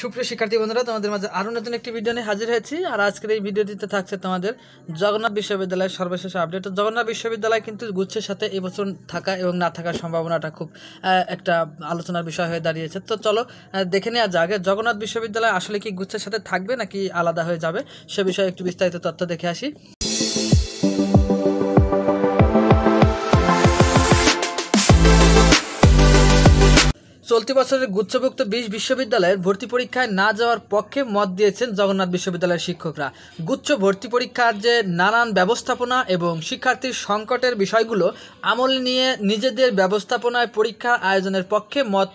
সুপ্রিয় শিক্ষার্থী বন্ধুরা তোমাদের মাঝে আরও নতুন একটি ভিডিও নিয়ে হাজির হয়েছি আর আজকের এই ভিডিওটিতে থাকছে তোমাদের জগন্নাথ বিশ্ববিদ্যালয়ের সর্বশেষ আপডেট জগন্নাথ বিশ্ববিদ্যালয় কিন্তু গুচ্ছের সাথে এবছর থাকা এবং না থাকার সম্ভাবনাটা খুব একটা আলোচনার বিষয় হয়ে দাঁড়িয়েছে তো চলো দেখে নেওয়া যাক জগন্নাথ বিশ্ববিদ্যালয় আসলে কি গুচ্ছের সাথে থাকবে নাকি আলাদা হয়ে যাবে সে বিষয়ে একটু বিস্তারিত তথ্য দেখে আসি চলতি বছরের গুচ্ছভুক্ত বিশ বিশ্ববিদ্যালয়ের ভর্তি পরীক্ষায় না যাওয়ার পক্ষে মত দিয়েছেন জগন্নাথ বিশ্ববিদ্যালয়ের শিক্ষকরা গুচ্ছ ভর্তি পরীক্ষার যে নানান ব্যবস্থাপনা এবং শিক্ষার্থীর সংকটের বিষয়গুলো আমল নিয়ে নিজেদের ব্যবস্থাপনায় পরীক্ষা আয়োজনের পক্ষে মত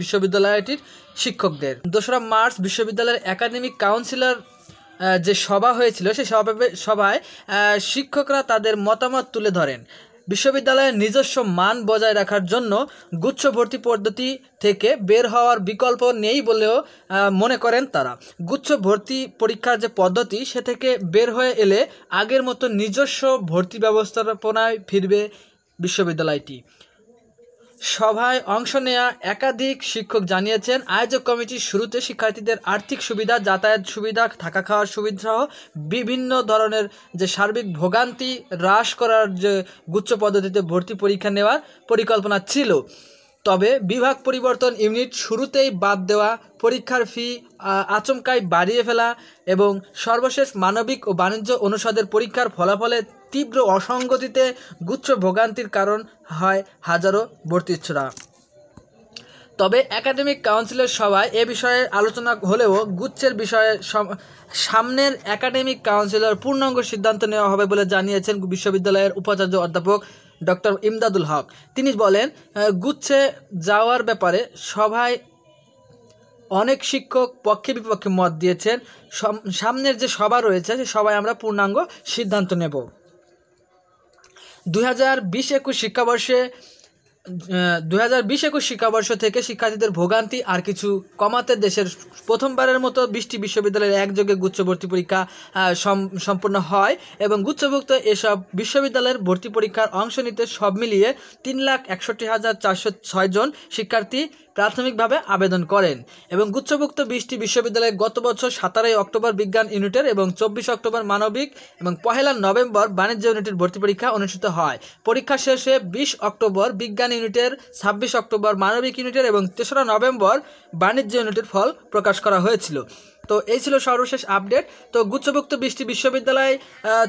বিশ্ববিদ্যালয়টির শিক্ষকদের দোসরা মার্চ বিশ্ববিদ্যালয়ের একাডেমিক কাউন্সিলর যে সভা হয়েছিল সেই সভা সভায় শিক্ষকরা তাদের মতামত তুলে ধরেন বিশ্ববিদ্যালয়ের নিজস্ব মান বজায় রাখার জন্য গুচ্ছ ভর্তি পদ্ধতি থেকে বের হওয়ার বিকল্প নেই বলেও মনে করেন তারা গুচ্ছ ভর্তি পরীক্ষার যে পদ্ধতি সে থেকে বের হয়ে এলে আগের মতো নিজস্ব ভর্তি ব্যবস্থাপনায় ফিরবে বিশ্ববিদ্যালয়টি সভায় অংশ নেয়া একাধিক শিক্ষক জানিয়েছেন আয়োজক কমিটির শুরুতে শিক্ষার্থীদের আর্থিক সুবিধা যাতায়াত সুবিধা থাকা খাওয়ার সুবিধা সহ বিভিন্ন ধরনের যে সার্বিক ভোগান্তি হ্রাস করার যে গুচ্ছ পদ্ধতিতে ভর্তি পরীক্ষা নেওয়ার পরিকল্পনা ছিল তবে বিভাগ পরিবর্তন ইউনিট শুরুতেই বাদ দেওয়া পরীক্ষার ফি আচমকায় বাড়িয়ে ফেলা এবং সর্বশেষ মানবিক ও বাণিজ্য অনুষদের পরীক্ষার ফলাফলে তীব্র অসঙ্গতিতে গুচ্ছ ভোগান্তির কারণ হয় হাজারো ভর্তিচ্ছরা তবে একাডেমিক কাউন্সিলের সভায় এ বিষয়ে আলোচনা হলেও গুচ্ছের বিষয়ে সামনের একাডেমিক কাউন্সিলের পূর্ণাঙ্গ সিদ্ধান্ত নেওয়া হবে বলে জানিয়েছেন বিশ্ববিদ্যালয়ের উপাচার্য অধ্যাপক ডক্টর ইমদাদুল হক তিনি বলেন গুচ্ছে যাওয়ার ব্যাপারে সভায় অনেক শিক্ষক পক্ষে বিপক্ষে মত দিয়েছেন সামনের যে সভা রয়েছে সে সবাই আমরা পূর্ণাঙ্গ সিদ্ধান্ত নেব দু হাজার বিশ একুশ শিক্ষাবর্ষে দু হাজার বিশ একুশ শিক্ষাবর্ষ থেকে শিক্ষার্থীদের ভোগান্তি আর কিছু কমাতে দেশের প্রথমবারের মতো বিশটি বিশ্ববিদ্যালয়ের একযোগে গুচ্ছভর্তি পরীক্ষা সম্পন্ন হয় এবং গুচ্ছভুক্ত এসব বিশ্ববিদ্যালয়ের ভর্তি পরীক্ষার অংশ নিতে সব মিলিয়ে তিন লাখ একষট্টি হাজার চারশো ছয়জন শিক্ষার্থী প্রাথমিকভাবে আবেদন করেন এবং গুচ্ছভুক্ত বিশটি বিশ্ববিদ্যালয়ে গত বছর সাতারোই অক্টোবর বিজ্ঞান ইউনিটের এবং চব্বিশ অক্টোবর মানবিক এবং পহেলা নভেম্বর বাণিজ্য ইউনিটের ভর্তি পরীক্ষা অনুষ্ঠিত হয় পরীক্ষা শেষে বিশ অক্টোবর বিজ্ঞান ইউনিটের ছাব্বিশ অক্টোবর মানবিক ইউনিটের এবং তেসরা নভেম্বর বাণিজ্য ইউনিটের ফল প্রকাশ করা হয়েছিল তো এই ছিল সর্বশেষ আপডেট তো গুচ্ছভুক্ত বৃষ্টি বিশ্ববিদ্যালয়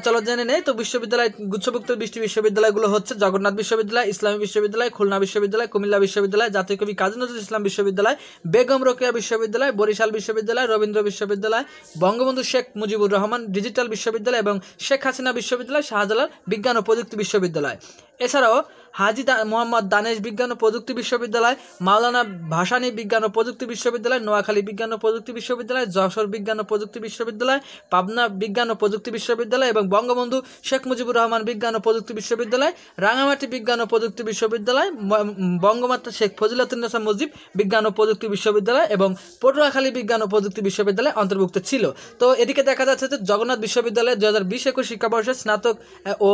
চলো জেনে নেই তো বিশ্ববিদ্যালয় গুচ্ছভুক্ত বৃষ্টি বিশ্ববিদ্যালয়গুলো হচ্ছে জগন্নাথ বিশ্ববিদ্যালয় ইসলামী বিশ্ববিদ্যালয় খুলনা বিশ্ববিদ্যালয় কুমিল্লা বিশ্ববিদ্যালয় জাতীয় কবি কাজী নজরুল ইসলাম বিশ্ববিদ্যালয় বেগম রোকেয়া বিশ্ববিদ্যালয় বরিশাল বিশ্ববিদ্যালয় রবীন্দ্র বিশ্ববিদ্যালয় বঙ্গবন্ধু শেখ মুজিবুর রহমান ডিজিটাল বিশ্ববিদ্যালয় এবং শেখ হাসিনা বিশ্ববিদ্যালয় শাহজালাল বিজ্ঞান ও প্রযুক্তি বিশ্ববিদ্যালয় এছাড়াও হাজি মোহাম্মদ দানেশ বিজ্ঞান ও প্রযুক্তি বিশ্ববিদ্যালয় মাওলানা ভাসানী বিজ্ঞান ও প্রযুক্তি বিশ্ববিদ্যালয় নোয়াখালী বিজ্ঞান ও প্রযুক্তি বিশ্ববিদ্যালয় যশোর বিজ্ঞান ও প্রযুক্তি বিশ্ববিদ্যালয় পাবনা বিজ্ঞান ও প্রযুক্তি বিশ্ববিদ্যালয় এবং বঙ্গবন্ধু শেখ মুজিবুর রহমান বিজ্ঞান ও প্রযুক্তি বিশ্ববিদ্যালয় রাঙামাটি বিজ্ঞান ও প্রযুক্তি বিশ্ববিদ্যালয় বঙ্গমাতা শেখ ফজিলাতুন্নেসা মুজিব বিজ্ঞান ও প্রযুক্তি বিশ্ববিদ্যালয় এবং পটুয়াখালী বিজ্ঞান ও প্রযুক্তি বিশ্ববিদ্যালয় অন্তর্ভুক্ত ছিল তো এদিকে দেখা যাচ্ছে যে জগন্নাথ বিশ্ববিদ্যালয়ে দু হাজার বিশ একুশ শিক্ষাবর্ষে স্নাতক ও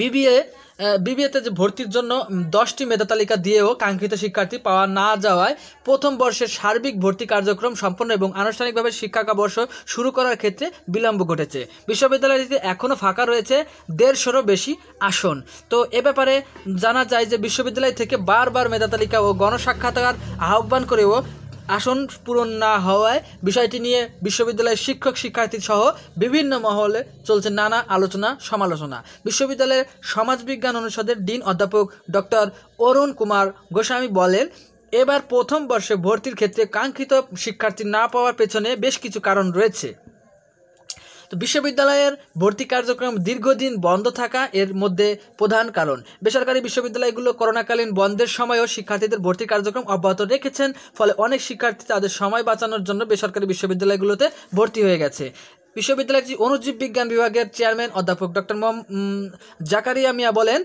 বিবিএ বিবিএতে যে ভর্তির জন্য দশটি মেধা তালিকা দিয়েও কাঙ্ক্ষিত শিক্ষার্থী পাওয়া না যাওয়ায় প্রথম বর্ষের সার্বিক ভর্তি কার্যক্রম সম্পন্ন এবং আনুষ্ঠানিকভাবে শিক্ষাবর্ষ শুরু করার ক্ষেত্রে বিলম্ব ঘটেছে বিশ্ববিদ্যালয়টিতে এখনও ফাঁকা রয়েছে দেড়শোরও বেশি আসন তো এ ব্যাপারে জানা যায় যে বিশ্ববিদ্যালয় থেকে বারবার মেধা তালিকা ও গণসাক্ষাৎকার আহ্বান করেও আসন পূরণ না হওয়ায় বিষয়টি নিয়ে বিশ্ববিদ্যালয়ের শিক্ষক শিক্ষার্থী সহ বিভিন্ন মহলে চলছে নানা আলোচনা সমালোচনা বিশ্ববিদ্যালয়ের সমাজবিজ্ঞান অনুষদের ডিন অধ্যাপক ডক্টর অরুণ কুমার গোস্বামী বলেন এবার প্রথম বর্ষে ভর্তির ক্ষেত্রে কাঙ্ক্ষিত শিক্ষার্থী না পাওয়ার পেছনে বেশ কিছু কারণ রয়েছে তো বিশ্ববিদ্যালয়ের ভর্তি কার্যক্রম দীর্ঘদিন বন্ধ থাকা এর মধ্যে প্রধান কারণ বেসরকারি বিশ্ববিদ্যালয়গুলো করোনাকালীন বন্ধের সময়ও শিক্ষার্থীদের ভর্তি কার্যক্রম অব্যাহত রেখেছেন ফলে অনেক শিক্ষার্থী তাদের সময় বাঁচানোর জন্য বেসরকারি বিশ্ববিদ্যালয়গুলোতে ভর্তি হয়ে গেছে বিশ্ববিদ্যালয়ের অনুজীব বিজ্ঞান বিভাগের চেয়ারম্যান অধ্যাপক ডক্টর জাকারিয়া মিয়া বলেন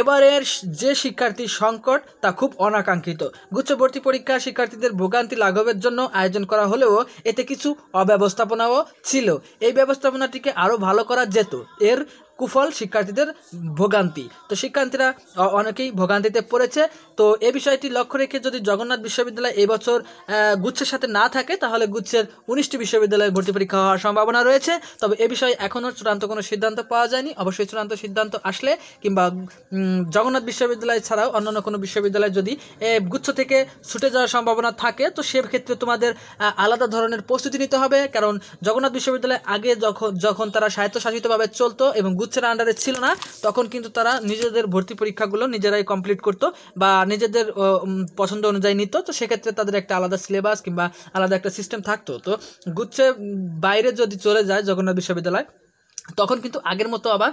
এবারের যে শিক্ষার্থী সংকট তা খুব অনাকাঙ্ক্ষিত গুচ্ছবর্তী পরীক্ষা শিক্ষার্থীদের ভোগান্তি লাঘবের জন্য আয়োজন করা হলেও এতে কিছু অব্যবস্থাপনাও ছিল এই ব্যবস্থাপনাটিকে আরও ভালো করা যেত এর কুফল শিক্ষার্থীদের ভোগান্তি তো শিক্ষার্থীরা অনেকেই ভোগান্তিতে পড়েছে তো এ বিষয়টি লক্ষ্য রেখে যদি জগন্নাথ বিশ্ববিদ্যালয় এবছর বছর গুচ্ছের সাথে না থাকে তাহলে গুচ্ছের উনিশটি বিশ্ববিদ্যালয়ে ভর্তি পরীক্ষা হওয়ার সম্ভাবনা রয়েছে তবে এ বিষয়ে এখনও চূড়ান্ত কোনো সিদ্ধান্ত পাওয়া যায়নি অবশ্যই চূড়ান্ত সিদ্ধান্ত আসলে কিংবা জগন্নাথ বিশ্ববিদ্যালয় ছাড়াও অন্যান্য কোনো বিশ্ববিদ্যালয় যদি গুচ্ছ থেকে ছুটে যাওয়ার সম্ভাবনা থাকে তো সেক্ষেত্রে তোমাদের আলাদা ধরনের প্রস্তুতি নিতে হবে কারণ জগন্নাথ বিশ্ববিদ্যালয় আগে যখন যখন তারা স্বায়ত্তশাসিতভাবে চলতো এবং গুচ্ছ গুচ্ছের আন্ডারে ছিল না তখন কিন্তু তারা নিজেদের ভর্তি পরীক্ষাগুলো নিজেরাই কমপ্লিট করত বা নিজেদের পছন্দ অনুযায়ী নিত তো সেক্ষেত্রে তাদের একটা আলাদা সিলেবাস কিংবা আলাদা একটা সিস্টেম থাকতো তো গুচ্ছে বাইরে যদি চলে যায় জগন্নাথ বিশ্ববিদ্যালয় তখন কিন্তু আগের মতো আবার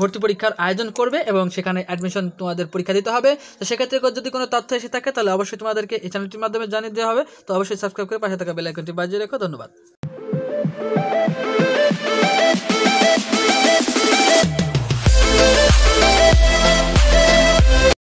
ভর্তি পরীক্ষার আয়োজন করবে এবং সেখানে অ্যাডমিশন তোমাদের পরীক্ষা দিতে হবে তো সেক্ষেত্রে যদি কোনো তথ্য এসে থাকে তাহলে অবশ্যই তোমাদেরকে এই চ্যানেলটির মাধ্যমে জানিয়ে দেওয়া হবে তো অবশ্যই সাবস্ক্রাইব করে পাশে থাকা বেলাইকনটি বাজিয়ে রেখো ধন্যবাদ